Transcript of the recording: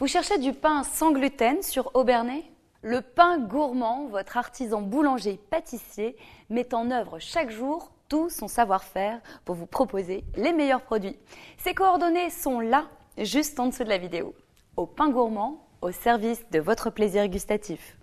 Vous cherchez du pain sans gluten sur Aubernay Le pain gourmand, votre artisan boulanger-pâtissier, met en œuvre chaque jour tout son savoir-faire pour vous proposer les meilleurs produits. Ses coordonnées sont là, juste en dessous de la vidéo. Au pain gourmand, au service de votre plaisir gustatif.